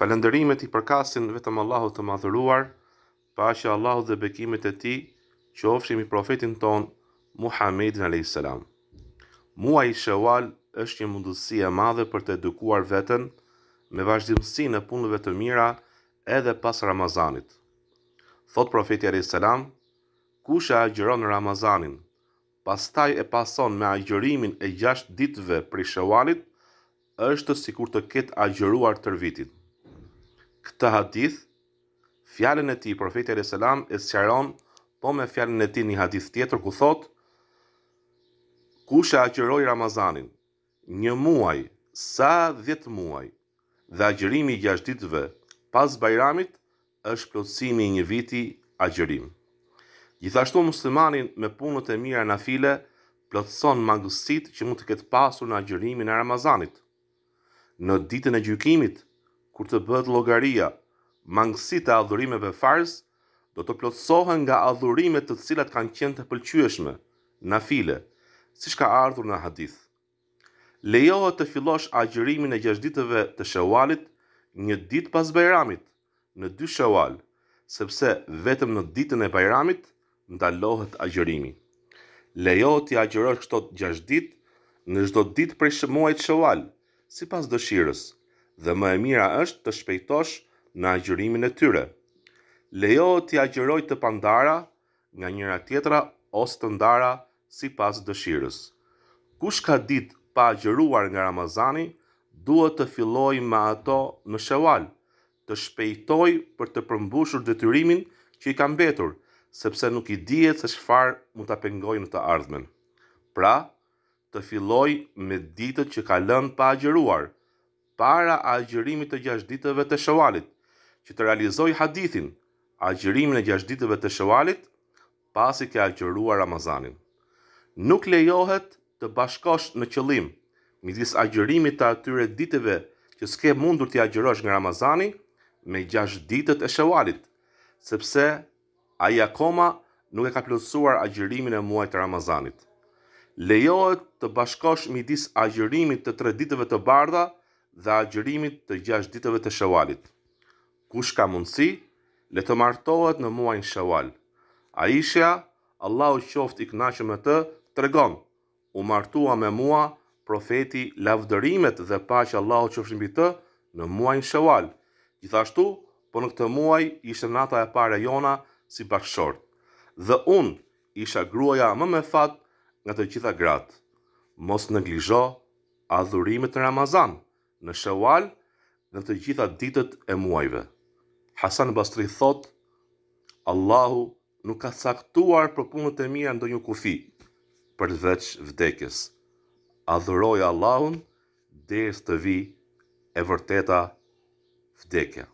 Falëndërimet i përkasin vetëm Allahu të madhuruar, pa që Allahu dhe bekimet e ti që ofshim i profetin ton, Muhammedin a.s. Mua i shëwal është një mundësi e madhe për të edukuar vetën me vazhdimësi në punëve të mira edhe pas Ramazanit. Thot profeti a.s. Kusha a gjëronë Ramazanin, pas taj e pason me a gjërimin e gjasht ditve për i shëwalit, është si sikur të ketë a gjëruar tërvitit të hadith, fjallën e ti, profetër e selam, e sëqaron, po me fjallën e ti një hadith tjetër, ku thot, kusha agjëroj Ramazanin, një muaj, sa dhjetë muaj, dhe agjërimi gjasht ditëve, pas bajramit, është plotësimi një viti agjërim. Gjithashtu muslimanin me punët e mira në file, plotëson mangësit që mund të ketë pasur në agjërimin e Ramazanit. Në ditën e gjykimit, kur të bëhet llogaria, mangësitë e adhurimeve farz do të plotësohen nga adhurimet të cilat kanë qenë të pëlqyeshme, nafile, siç ka ardhur në hadith. Lejohet të fillosh agjërimin e gjashtë ditëve të Shawalit, një ditë pas Bajramit, në dy Shawal, sepse vetëm në ditën e Bajramit ndalohet agjërimi. Lejohet të agjërosh këto gjashtë ditë në çdo ditë prej muajit Shawal, sipas dëshirës, dhe më e mira është të shpejtosh në agjërimin e tyre. Lejo të agjëroj të pandara nga njëra tjetra ose të ndara si pas dëshirës. Kush ka dit pa agjëruar nga Ramazani, duhet të filloj me ato në shëval, të shpejtoj për të përmbushur detyrimin që i kam betur, sepse nuk i dijet se shfar mu të pengoj në të ardhmen. Pra, të filloj me ditët që ka lënë pa agjëruar – para agjërimit të 6 ditëve të Shawalit, që të realizojë hadithin, agjërimin e 6 ditëve të Shawalit, pasi ke agjëruar Ramazanin. Nuk lejohet të bashkosh në qëllim midis agjërimit të atyre ditëve që s'ke mundur të agjërosh në Ramazani me 6 ditët e Shawalit, sepse ai akoma nuk e ka plotësuar agjërimin e muajit Ramazanit. Lejohet të bashkosh midis agjërimit të 3 ditëve të bardha dhe agjërimit të gjash ditëve të shëvalit. Kush ka mundësi, le të martohet në muajin shëval. A Allahu Allah u qoft i knashe me të, tregon: u martua me mua, profeti lavdërimet dhe pa që Allah u mbi të, në muajin shëval. Gjithashtu, po në këtë muaj, ishte nata e pare jona si bashkëshor. Dhe unë, isha gruaja më me fat nga të gjitha gratë. Mos në glizho, adhurimet në Ramazan në Shawal dhe të gjitha ditët e muajve. Hasan Basri thot, Allahu nuk ka saktuar për punët e mira ndonjë kufi për të veç vdekjes. Adhuroj Allahun dhe të vi e vërteta vdekja.